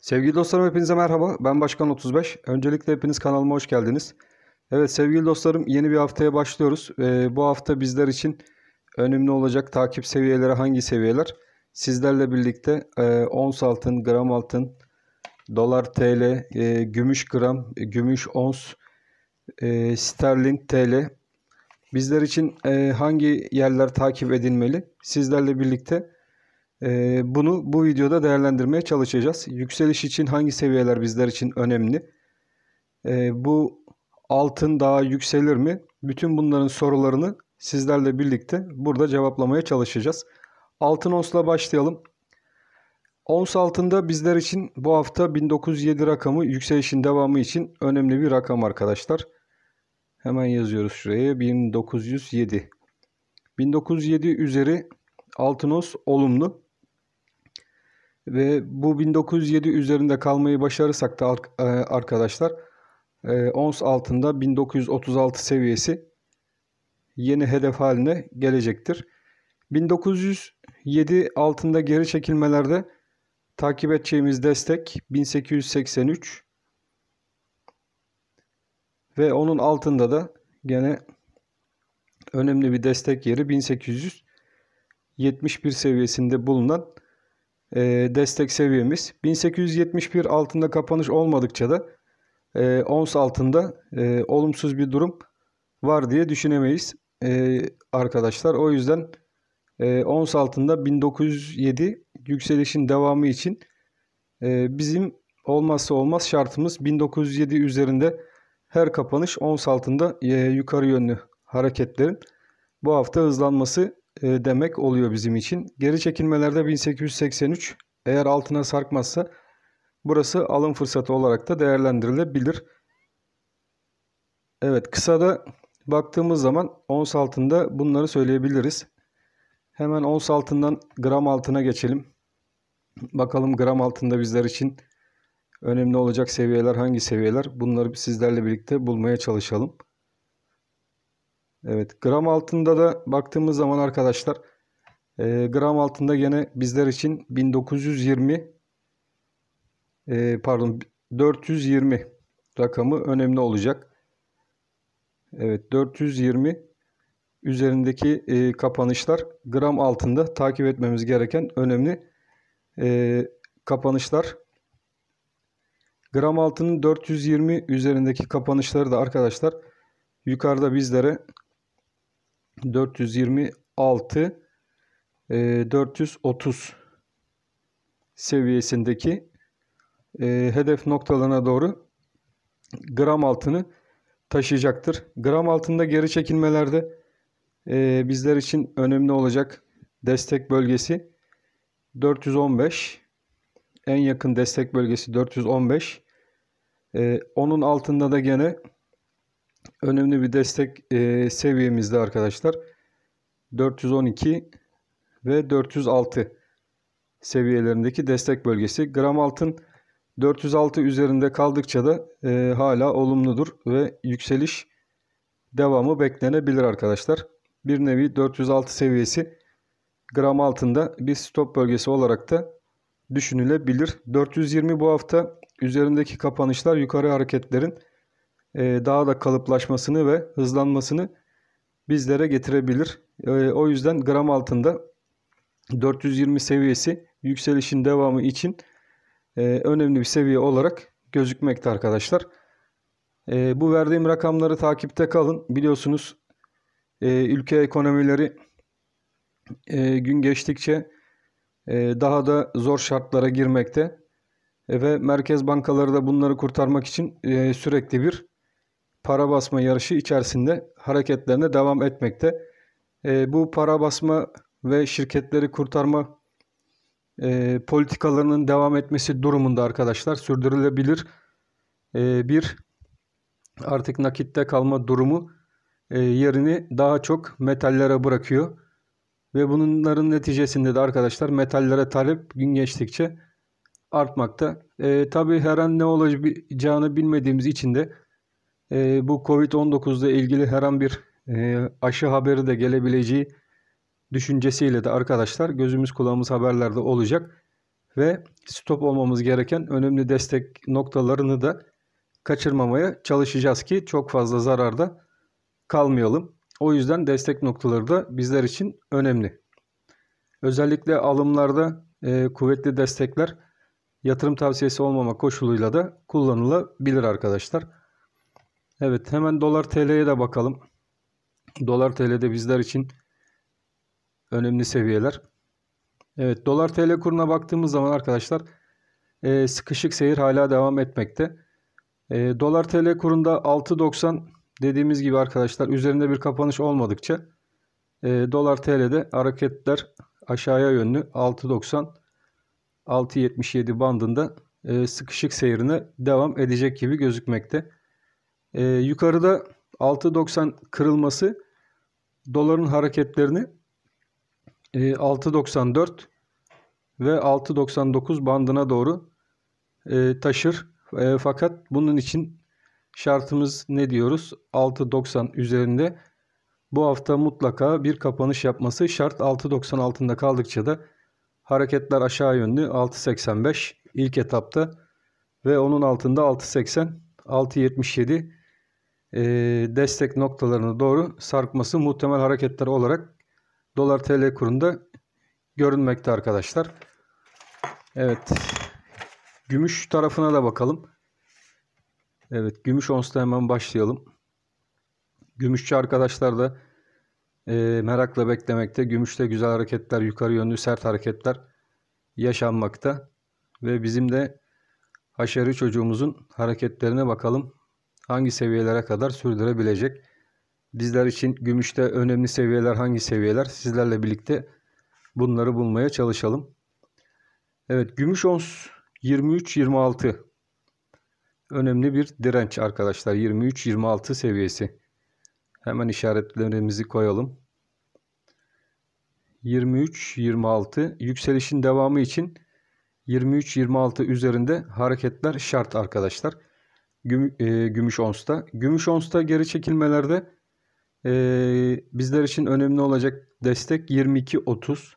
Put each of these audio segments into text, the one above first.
Sevgili dostlarım hepinize merhaba. Ben Başkan 35. Öncelikle hepiniz kanalıma hoş geldiniz. Evet sevgili dostlarım yeni bir haftaya başlıyoruz. Ee, bu hafta bizler için önemli olacak takip seviyeleri hangi seviyeler? Sizlerle birlikte e, ons altın, gram altın, dolar TL, e, gümüş gram, e, gümüş ons, e, sterlin TL. Bizler için e, hangi yerler takip edilmeli? Sizlerle birlikte ee, bunu bu videoda değerlendirmeye çalışacağız. Yükseliş için hangi seviyeler bizler için önemli? Ee, bu altın daha yükselir mi? Bütün bunların sorularını sizlerle birlikte burada cevaplamaya çalışacağız. Altın onsla başlayalım. Ons altında bizler için bu hafta 1907 rakamı yükselişin devamı için önemli bir rakam arkadaşlar. Hemen yazıyoruz şuraya 1907. 1907 üzeri altın ons olumlu. Ve bu 1907 üzerinde kalmayı başarırsak da e, arkadaşlar e, ons altında 1936 seviyesi yeni hedef haline gelecektir. 1907 altında geri çekilmelerde takip edeceğimiz destek 1883 ve onun altında da gene önemli bir destek yeri 1871 seviyesinde bulunan e, destek seviyemiz. 1871 altında kapanış olmadıkça da e, ons altında e, olumsuz bir durum var diye düşünemeyiz e, arkadaşlar. O yüzden e, ons altında 1907 yükselişin devamı için e, bizim olmazsa olmaz şartımız 1907 üzerinde her kapanış ons altında e, yukarı yönlü hareketlerin bu hafta hızlanması e, demek oluyor bizim için. Geri çekilmelerde 1883 eğer altına sarkmazsa burası alım fırsatı olarak da değerlendirilebilir. Evet kısada baktığımız zaman ons altında bunları söyleyebiliriz. Hemen ons altından gram altına geçelim. Bakalım gram altında bizler için önemli olacak seviyeler hangi seviyeler? Bunları sizlerle birlikte bulmaya çalışalım. Evet gram altında da baktığımız zaman arkadaşlar e, gram altında gene bizler için 1920 e, pardon 420 rakamı önemli olacak. Evet 420 üzerindeki e, kapanışlar gram altında takip etmemiz gereken önemli e, kapanışlar. Gram altının 420 üzerindeki kapanışları da arkadaşlar yukarıda bizlere 426 430 e, seviyesindeki e, hedef noktalarına doğru gram altını taşıyacaktır. Gram altında geri çekilmelerde e, bizler için önemli olacak destek bölgesi 415 en yakın destek bölgesi 415 onun altında da gene önemli bir destek e, seviyemizde arkadaşlar. 412 ve 406 seviyelerindeki destek bölgesi. Gram altın 406 üzerinde kaldıkça da e, hala olumludur ve yükseliş devamı beklenebilir arkadaşlar. Bir nevi 406 seviyesi gram altında bir stop bölgesi olarak da düşünülebilir. 420 bu hafta üzerindeki kapanışlar yukarı hareketlerin e, daha da kalıplaşmasını ve hızlanmasını bizlere getirebilir. E, o yüzden gram altında 420 seviyesi yükselişin devamı için e, önemli bir seviye olarak gözükmekte arkadaşlar. Bu verdiğim rakamları takipte kalın. Biliyorsunuz ülke ekonomileri gün geçtikçe daha da zor şartlara girmekte ve merkez bankaları da bunları kurtarmak için sürekli bir para basma yarışı içerisinde hareketlerine devam etmekte. E, bu para basma ve şirketleri kurtarma e, politikalarının devam etmesi durumunda arkadaşlar sürdürülebilir e, bir artık nakitte kalma durumu e, yerini daha çok metallere bırakıyor. Ve bunların neticesinde de arkadaşlar metallere talep gün geçtikçe artmakta. E, tabii her an ne olacağını bilmediğimiz için de e, bu Covid-19 ile ilgili her an bir e, aşı haberi de gelebileceği düşüncesiyle de arkadaşlar gözümüz kulağımız haberlerde olacak ve stop olmamız gereken önemli destek noktalarını da kaçırmamaya çalışacağız ki çok fazla zararda kalmayalım. O yüzden destek noktaları da bizler için önemli. Özellikle alımlarda e, kuvvetli destekler yatırım tavsiyesi olmama koşuluyla da kullanılabilir arkadaşlar. Evet hemen dolar TL'ye de bakalım. Dolar TL'de bizler için önemli seviyeler. Evet dolar TL kuruna baktığımız zaman arkadaşlar e, sıkışık seyir hala devam etmekte. E, dolar TL kurunda 6.90 dediğimiz gibi arkadaşlar üzerinde bir kapanış olmadıkça e, dolar TL'de hareketler aşağıya yönlü 6.90 6.77 bandında e, sıkışık seyrine devam edecek gibi gözükmekte. E, yukarıda 6.90 kırılması doların hareketlerini e, 6.94 ve 6.99 bandına doğru e, taşır. E, fakat bunun için şartımız ne diyoruz? 6.90 üzerinde bu hafta mutlaka bir kapanış yapması şart. 6.90 altında kaldıkça da hareketler aşağı yönlü 6.85 ilk etapta ve onun altında 6.80, 6.77 e, destek noktalarına doğru sarkması muhtemel hareketler olarak dolar tl kurunda görünmekte arkadaşlar. Evet. Gümüş tarafına da bakalım. Evet. Gümüş onsta hemen başlayalım. Gümüşçü arkadaşlar da e, merakla beklemekte. Gümüşte güzel hareketler, yukarı yönlü sert hareketler yaşanmakta. Ve bizim de haşarı çocuğumuzun hareketlerine bakalım hangi seviyelere kadar sürdürebilecek? Bizler için gümüşte önemli seviyeler hangi seviyeler? Sizlerle birlikte bunları bulmaya çalışalım. Evet gümüş ons 23-26 önemli bir direnç arkadaşlar. 23-26 seviyesi. Hemen işaretlerimizi koyalım. 23-26 yükselişin devamı için 23-26 üzerinde hareketler şart arkadaşlar güm, e, gümüş onsta. Gümüş onsta geri çekilmelerde e, bizler için önemli olacak destek 22-30.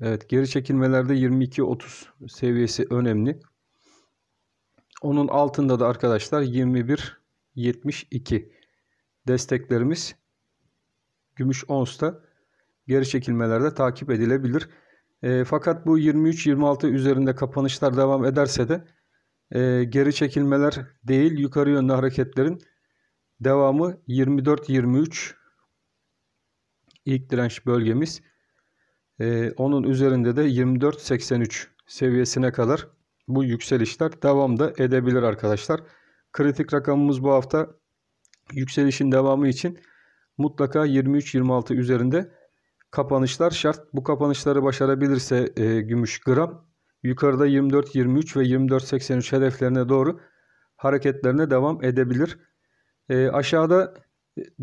Evet geri çekilmelerde 22-30 seviyesi önemli. Onun altında da arkadaşlar 21-72 desteklerimiz gümüş onsta geri çekilmelerde takip edilebilir. E, fakat bu 23-26 üzerinde kapanışlar devam ederse de e, geri çekilmeler değil yukarı yönlü hareketlerin devamı 24-23 ilk direnç bölgemiz. E, onun üzerinde de 24-83 seviyesine kadar bu yükselişler devam da edebilir arkadaşlar. Kritik rakamımız bu hafta yükselişin devamı için mutlaka 23-26 üzerinde kapanışlar şart. Bu kapanışları başarabilirse e, gümüş gram yukarıda 24-23 ve 24-83 hedeflerine doğru hareketlerine devam edebilir. Ee, e, aşağıda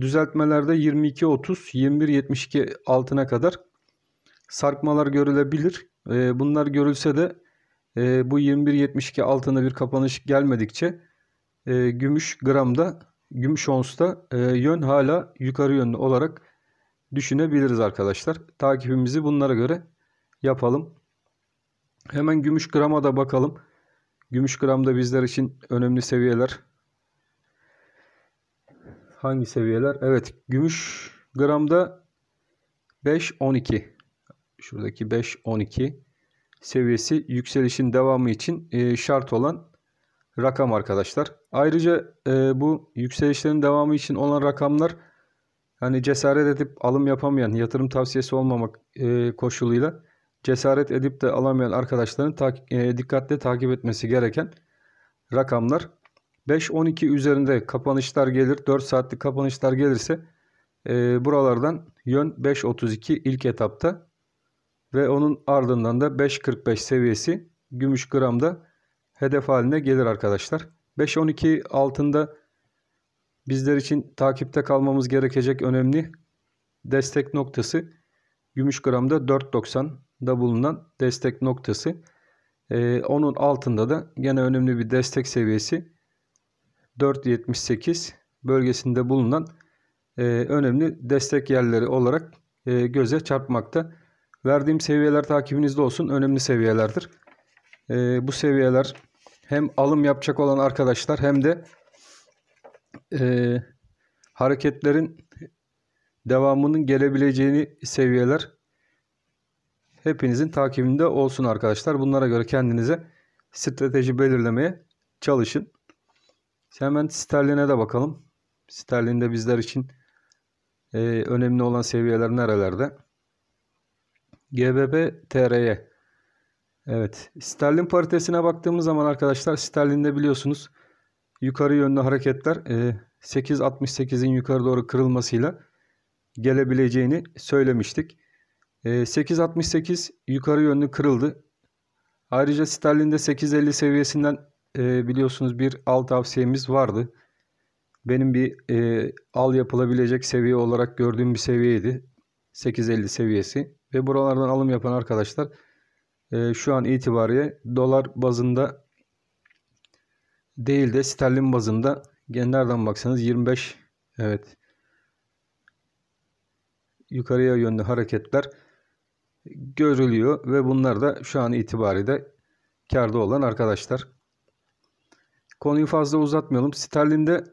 düzeltmelerde 22-30, 21-72 altına kadar sarkmalar görülebilir. E, bunlar görülse de e, bu 21-72 altına bir kapanış gelmedikçe e, gümüş gramda, gümüş onsta e, yön hala yukarı yönlü olarak düşünebiliriz arkadaşlar. Takipimizi bunlara göre yapalım. Hemen gümüş grama da bakalım. Gümüş gramda bizler için önemli seviyeler. Hangi seviyeler? Evet gümüş gramda 5-12. Şuradaki 5-12 seviyesi yükselişin devamı için e, şart olan rakam arkadaşlar. Ayrıca e, bu yükselişlerin devamı için olan rakamlar hani cesaret edip alım yapamayan yatırım tavsiyesi olmamak e, koşuluyla cesaret edip de alamayan arkadaşların ta e, dikkatle takip etmesi gereken rakamlar. 5-12 üzerinde kapanışlar gelir. 4 saatlik kapanışlar gelirse e, buralardan yön 5.32 ilk etapta ve onun ardından da 5.45 seviyesi gümüş gramda hedef haline gelir arkadaşlar. 5.12 altında bizler için takipte kalmamız gerekecek önemli destek noktası gümüş gramda 4.90 da bulunan destek noktası. Ee, onun altında da gene önemli bir destek seviyesi 4.78 bölgesinde bulunan e, önemli destek yerleri olarak e, göze çarpmakta. Verdiğim seviyeler takibinizde olsun. Önemli seviyelerdir. E, bu seviyeler hem alım yapacak olan arkadaşlar hem de e, hareketlerin devamının gelebileceğini seviyeler hepinizin takibinde olsun arkadaşlar. Bunlara göre kendinize strateji belirlemeye çalışın. Hemen sterline de bakalım. Sterlinde bizler için e, önemli olan seviyeler nerelerde? GBP TR'ye. Evet. Sterlin paritesine baktığımız zaman arkadaşlar sterlinde biliyorsunuz yukarı yönlü hareketler e, 8.68'in yukarı doğru kırılmasıyla gelebileceğini söylemiştik. 8.68 ee, yukarı yönlü kırıldı. Ayrıca sterlinde 8.50 seviyesinden e, biliyorsunuz bir al tavsiyemiz vardı. Benim bir e, al yapılabilecek seviye olarak gördüğüm bir seviyeydi. 8.50 seviyesi. Ve buralardan alım yapan arkadaşlar e, şu an itibariyle dolar bazında değil de sterlin bazında genlerden baksanız 25 evet yukarıya yönlü hareketler görülüyor ve bunlar da şu an itibariyle karda olan arkadaşlar. Konuyu fazla uzatmayalım. Sterlin'de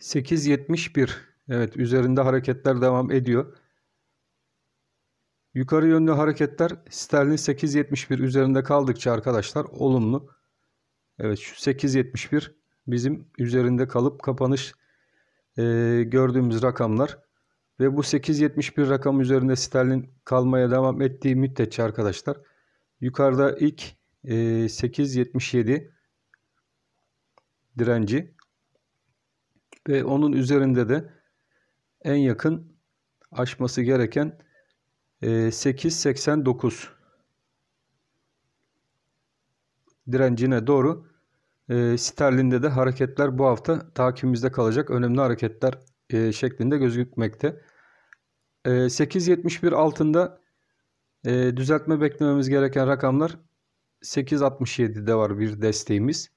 8.71 evet üzerinde hareketler devam ediyor. Yukarı yönlü hareketler sterlin 8.71 üzerinde kaldıkça arkadaşlar olumlu. Evet şu 8.71 bizim üzerinde kalıp kapanış e, gördüğümüz rakamlar. Ve bu 8.71 rakam üzerinde sterlin kalmaya devam ettiği müddetçe arkadaşlar yukarıda ilk 8.77 e, direnci ve onun üzerinde de en yakın aşması gereken 8.89 e, direncine doğru e, sterlinde de hareketler bu hafta takibimizde kalacak önemli hareketler şeklinde gözükmekte. 8.71 ee, altında e, düzeltme beklememiz gereken rakamlar 8.67'de var bir desteğimiz.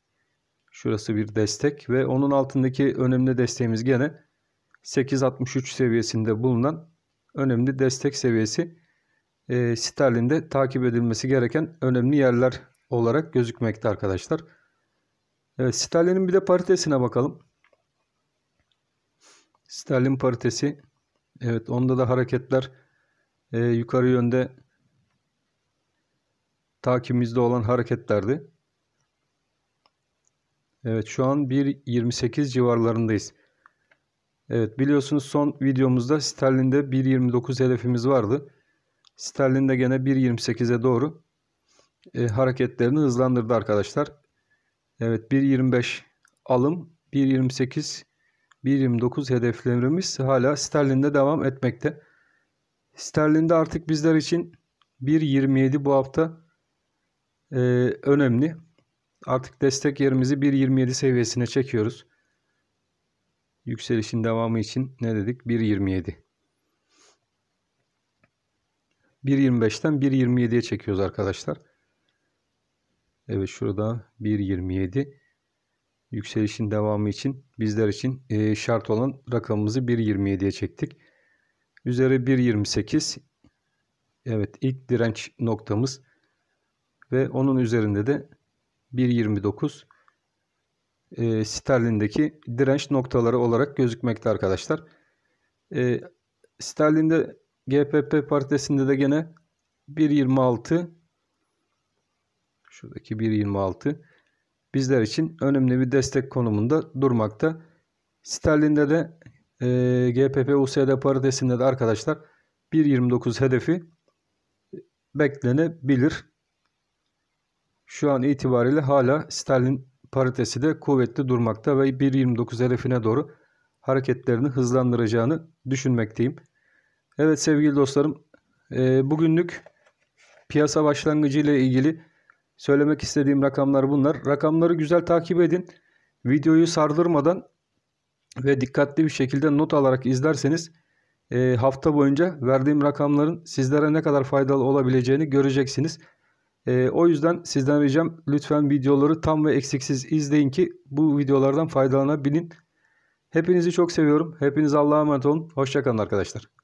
Şurası bir destek ve onun altındaki önemli desteğimiz gene 8.63 seviyesinde bulunan önemli destek seviyesi e, ee, sterlinde takip edilmesi gereken önemli yerler olarak gözükmekte arkadaşlar. Evet, sterlinin bir de paritesine bakalım. Sterlin paritesi Evet onda da hareketler e, yukarı yönde takibimizde olan hareketlerdi. Evet şu an 1.28 civarlarındayız. Evet biliyorsunuz son videomuzda sterlinde 1.29 hedefimiz vardı. Sterlinde gene 1.28'e doğru e, hareketlerini hızlandırdı arkadaşlar. Evet 1.25 alım 1.28 1.29 hedeflerimiz hala sterlinde devam etmekte. Sterlinde artık bizler için 1.27 bu hafta e, önemli. Artık destek yerimizi 1.27 seviyesine çekiyoruz. Yükselişin devamı için ne dedik? 1.27. 1.25'ten 1.27'ye çekiyoruz arkadaşlar. Evet şurada 1.27 yükselişin devamı için bizler için e, şart olan rakamımızı 1.27'ye çektik. Üzeri 1.28 evet ilk direnç noktamız ve onun üzerinde de 1.29 e, sterlindeki direnç noktaları olarak gözükmekte arkadaşlar. E, sterlinde GPP paritesinde de gene 1.26 şuradaki 1.26 bizler için önemli bir destek konumunda durmakta. Sterlin'de de e, GPP USD paritesinde de arkadaşlar 1.29 hedefi e, beklenebilir. Şu an itibariyle hala sterlin paritesi de kuvvetli durmakta ve 1.29 hedefine doğru hareketlerini hızlandıracağını düşünmekteyim. Evet sevgili dostlarım e, bugünlük piyasa başlangıcı ile ilgili Söylemek istediğim rakamlar bunlar. Rakamları güzel takip edin. Videoyu sardırmadan ve dikkatli bir şekilde not alarak izlerseniz e, hafta boyunca verdiğim rakamların sizlere ne kadar faydalı olabileceğini göreceksiniz. E, o yüzden sizden ricam lütfen videoları tam ve eksiksiz izleyin ki bu videolardan faydalanabilin. Hepinizi çok seviyorum. Hepiniz Allah'a emanet olun. Hoşçakalın arkadaşlar.